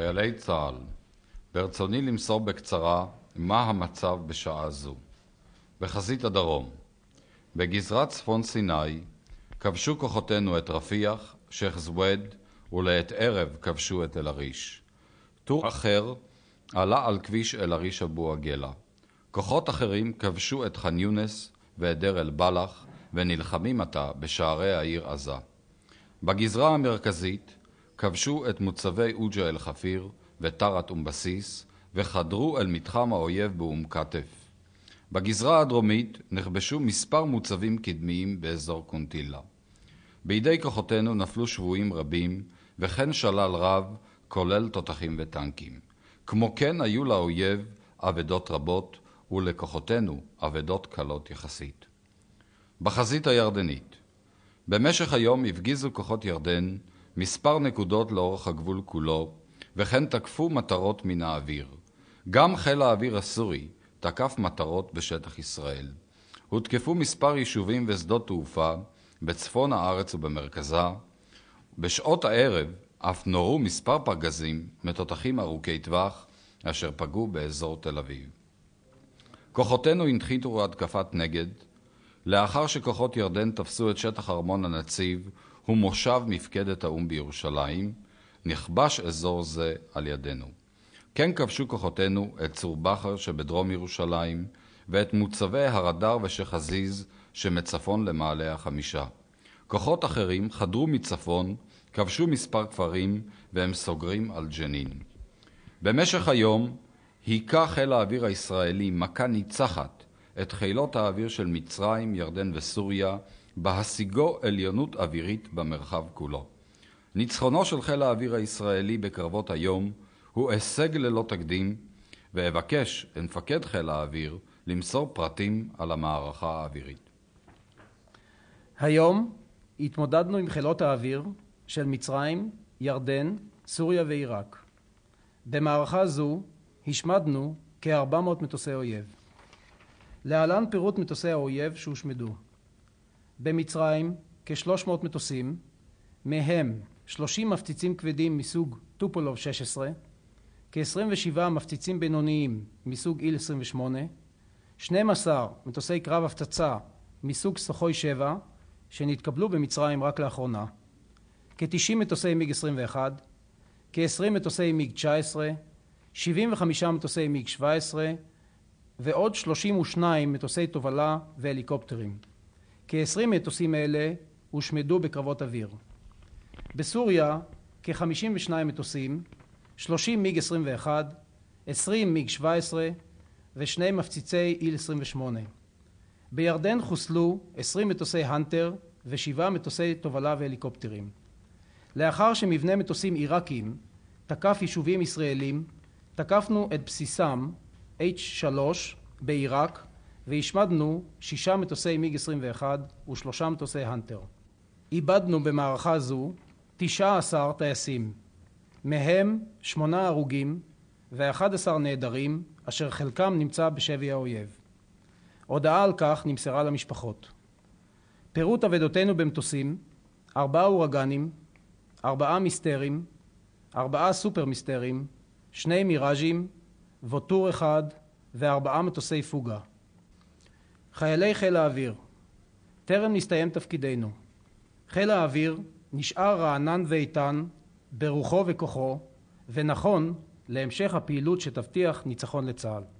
חיילי צה"ל, ברצוני למסור בקצרה מה המצב בשעה זו. בחזית הדרום, בגזרת צפון סיני, כבשו כוחותינו את רפיח, שייח' זוויד, ולעת ערב כבשו את אל-עריש. טור אחר עלה על כביש אל-עריש אבו עגלה. כוחות אחרים כבשו את ח'אן יונס ואת דיר אל-בלח, ונלחמים עתה בשערי העיר עזה. בגזרה המרכזית, כבשו את מוצבי אוג'ה אל-חפיר וטרת אום בסיס, וחדרו אל מתחם האויב באום כתף. בגזרה הדרומית נכבשו מספר מוצבים קדמיים באזור קונטילה. בידי כוחותינו נפלו שבויים רבים, וכן שלל רב, כולל תותחים וטנקים. כמו כן היו לאויב אבדות רבות, ולכוחותינו אבדות קלות יחסית. בחזית הירדנית במשך היום הפגיזו כוחות ירדן מספר נקודות לאורך הגבול כולו, וכן תקפו מטרות מן האוויר. גם חיל האוויר הסורי תקף מטרות בשטח ישראל. הותקפו מספר יישובים ושדות תעופה בצפון הארץ ובמרכזה. בשעות הערב אף נורו מספר פגזים מתותחים ארוכי טווח אשר פגעו באזור תל אביב. כוחותינו הנחיתו התקפת נגד לאחר שכוחות ירדן תפסו את שטח ארמון הנציב הוא מושב מפקדת האו"ם בירושלים, נכבש אזור זה על ידינו. כן כבשו כוחותינו את צור בכר שבדרום ירושלים, ואת מוצבי הרדאר ושחזיז שמצפון למעלה החמישה. כוחות אחרים חדרו מצפון, כבשו מספר כפרים, והם סוגרים על ג'נין. במשך היום היכה חיל האוויר הישראלי מכה ניצחת את חילות האוויר של מצרים, ירדן וסוריה, בהשיגו עליונות אווירית במרחב כולו. ניצחונו של חיל האוויר הישראלי בקרבות היום הוא הישג ללא תקדים, ואבקש את מפקד חיל האוויר למסור פרטים על המערכה האווירית. היום התמודדנו עם חילות האוויר של מצרים, ירדן, סוריה ועיראק. במערכה זו השמדנו כ-400 מטוסי אויב. להלן פירוט מטוסי האויב שהושמדו במצרים כ-300 מטוסים, מהם 30 מפציצים כבדים מסוג טופולוב 16, כ-27 מפציצים בינוניים מסוג איל 28, 12 מטוסי קרב הפצצה מסוג סוחוי 7 שנתקבלו במצרים רק לאחרונה, כ-90 מטוסי מיג 21, כ-20 מטוסי מיג 19, 75 מטוסי מיג 17 ועוד 32 מטוסי תובלה והליקופטרים. כ-20 מטוסים אלה הושמדו בקרבות אוויר. בסוריה כ-52 מטוסים, 30 מיג 21, 20 מיג 17 ושני מפציצי איל 28. בירדן חוסלו 20 מטוסי האנטר ושבעה מטוסי תובלה והליקופטרים. לאחר שמבנה מטוסים עיראקיים תקף יישובים ישראלים, תקפנו את בסיסם H3 בעיראק והשמדנו שישה מטוסי מיג 21 ושלושה מטוסי הנטר. איבדנו במערכה זו 19 טייסים, מהם שמונה הרוגים ו-11 נעדרים, אשר חלקם נמצא בשבי האויב. הודעה על כך נמסרה למשפחות. פירוט אבדותינו במטוסים, ארבעה אורגנים, ארבעה מיסטרים, ארבעה סופר מיסטרים, שני מיראז'ים, ווטור אחד וארבעה מטוסי פוגה. חיילי חיל האוויר, טרם נסתיים תפקידנו. חיל האוויר נשאר רענן ואיתן ברוחו וכוחו, ונכון להמשך הפעילות שתבטיח ניצחון לצה"ל.